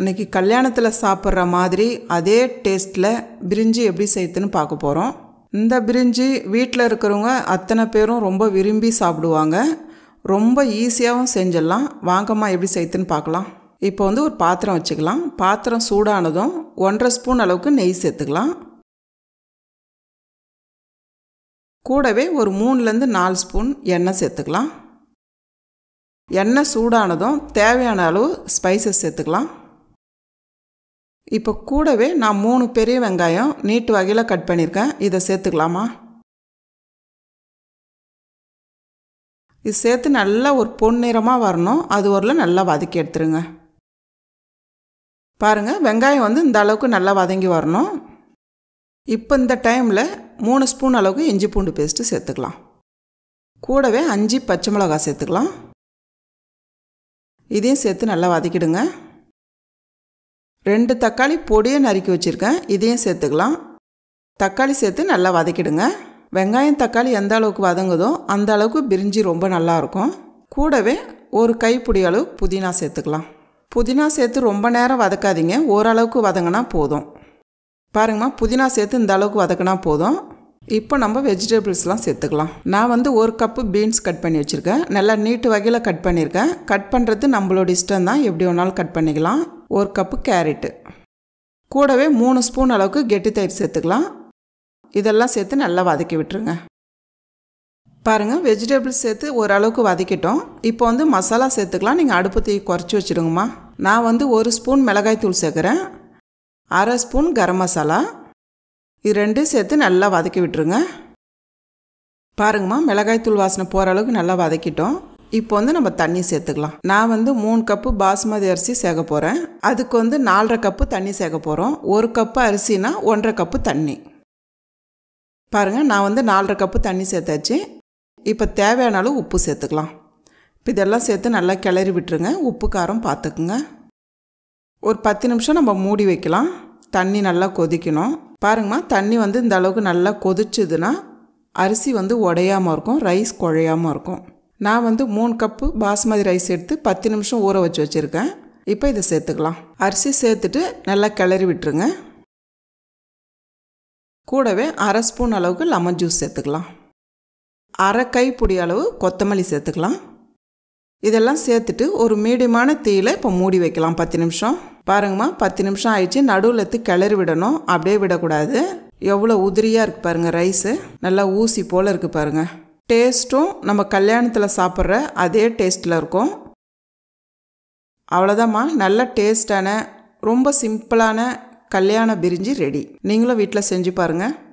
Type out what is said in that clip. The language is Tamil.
இன்றைக்கி கல்யாணத்தில் சாப்பிட்ற மாதிரி அதே டேஸ்ட்டில் பிரிஞ்சு எப்படி செய்யுதுன்னு பார்க்க போகிறோம் இந்த பிரிஞ்சு வீட்டில் இருக்கிறவங்க அத்தனை பேரும் ரொம்ப விரும்பி சாப்பிடுவாங்க ரொம்ப ஈஸியாகவும் செஞ்சிடலாம் வாங்கம்மா எப்படி செய்யுதுன்னு பார்க்கலாம் இப்போ வந்து ஒரு பாத்திரம் வச்சுக்கலாம் பாத்திரம் சூடானதும் ஒன்றரை ஸ்பூன் அளவுக்கு நெய் சேர்த்துக்கலாம் கூடவே ஒரு மூணுலேருந்து நாலு ஸ்பூன் எண்ணெய் சேர்த்துக்கலாம் எண்ணெய் சூடானதும் தேவையான அளவு ஸ்பைசஸ் சேர்த்துக்கலாம் இப்போ கூடவே நான் மூணு பெரிய வெங்காயம் நீட்டு வகையில் கட் பண்ணியிருக்கேன் இதை சேர்த்துக்கலாமா இது சேர்த்து நல்லா ஒரு பொன்னிறமாக வரணும் அது ஒரு நல்லா வதக்கி எடுத்துருங்க பாருங்கள் வெங்காயம் வந்து இந்த அளவுக்கு நல்லா வதங்கி வரணும் இப்போ இந்த டைமில் மூணு ஸ்பூன் அளவுக்கு இஞ்சி பூண்டு பேஸ்ட்டு சேர்த்துக்கலாம் கூடவே அஞ்சு பச்சை மிளகாய் சேர்த்துக்கலாம் இதையும் சேர்த்து நல்லா வதக்கிடுங்க ரெண்டு தக்காளி பொடியை நறுக்கி வச்சுருக்கேன் இதையும் சேர்த்துக்கலாம் தக்காளி சேர்த்து நல்லா வதக்கிடுங்க வெங்காயம் தக்காளி எந்த அளவுக்கு வதங்குதோ அந்த அளவுக்கு பிரிஞ்சு ரொம்ப நல்லாயிருக்கும் கூடவே ஒரு கைப்பிடி அளவு புதினா சேர்த்துக்கலாம் புதினா சேர்த்து ரொம்ப நேரம் வதக்காதீங்க ஓரளவுக்கு வதங்கினா போதும் பாருங்கம்மா புதினா சேர்த்து இந்த அளவுக்கு வதக்கினா போதும் இப்போ நம்ம வெஜிடபிள்ஸ்லாம் சேர்த்துக்கலாம் நான் வந்து ஒரு கப்பு பீன்ஸ் கட் பண்ணி வச்சுருக்கேன் நல்லா நீட்டு வகையில் கட் பண்ணியிருக்கேன் கட் பண்ணுறது நம்மளோட இஷ்டம் தான் எப்படி வேணாலும் கட் பண்ணிக்கலாம் ஒரு கப்பு கேரட்டு கூடவே மூணு ஸ்பூன் அளவுக்கு கெட்டி தயிர் சேர்த்துக்கலாம் இதெல்லாம் சேர்த்து நல்லா வதக்கி விட்டுருங்க பாருங்கள் வெஜிடபிள்ஸ் சேர்த்து ஓரளவுக்கு வதக்கிட்டோம் இப்போ வந்து மசாலா சேர்த்துக்கலாம் நீங்கள் அடுப்பு தீ குறைச்சி வச்சுடுங்கம்மா நான் வந்து ஒரு ஸ்பூன் மிளகாய் தூள் சேர்க்குறேன் அரை ஸ்பூன் கரம் மசாலா இது ரெண்டும் சேர்த்து நல்லா வதக்கி விட்டுருங்க பாருங்கம்மா மிளகாய் தூள் வாசனை போகிற அளவுக்கு நல்லா வதக்கிட்டோம் இப்போ வந்து நம்ம தண்ணி சேர்த்துக்கலாம் நான் வந்து மூணு கப்பு பாஸ்மதி அரிசி சேர்க்க போகிறேன் அதுக்கு வந்து நாலரை கப்பு தண்ணி சேர்க்க போகிறோம் ஒரு கப்பு அரிசினா ஒன்றரை கப்பு தண்ணி பாருங்கள் நான் வந்து நாலரை கப்பு தண்ணி சேர்த்தாச்சு இப்போ தேவையான அளவு உப்பு சேர்த்துக்கலாம் இப்போ இதெல்லாம் சேர்த்து நல்லா கிளறி விட்டுருங்க உப்பு காரம் பார்த்துக்குங்க ஒரு பத்து நிமிஷம் நம்ம மூடி வைக்கலாம் தண்ணி நல்லா கொதிக்கணும் பாருங்கம்மா தண்ணி வந்து இந்த அளவுக்கு நல்லா கொதிச்சுதுன்னா அரிசி வந்து உடையாமல் இருக்கும் ரைஸ் குழையாமல் இருக்கும் நான் வந்து மூணு கப்பு பாஸ்மதி ரைஸ் எடுத்து பத்து நிமிஷம் ஊற வச்சு வச்சுருக்கேன் இப்போ இதை சேர்த்துக்கலாம் அரிசி சேர்த்துட்டு நல்லா கிளறி விட்டுருங்க கூடவே அரை ஸ்பூன் அளவுக்கு லெமன் ஜூஸ் சேர்த்துக்கலாம் அரை கைப்பொடி அளவு கொத்தமல்லி சேர்த்துக்கலாம் இதெல்லாம் சேர்த்துட்டு ஒரு மீடியமான தீயில் இப்போ மூடி வைக்கலாம் பத்து நிமிஷம் பாருங்கம்மா பத்து நிமிஷம் ஆயிடுச்சு நடுவில் எடுத்து கிளறி விடணும் அப்படியே விடக்கூடாது எவ்வளோ உதிரியாக இருக்குது பாருங்கள் ரைஸு நல்லா ஊசி போல் இருக்குது பாருங்கள் டேஸ்ட்டும் நம்ம கல்யாணத்தில் சாப்பிட்ற அதே டேஸ்ட்டில் இருக்கும் அவ்வளோதாம்மா நல்ல டேஸ்டான ரொம்ப சிம்பிளான கல்யாண பிரிஞ்சு ரெடி நீங்களும் வீட்டில் செஞ்சு பாருங்கள்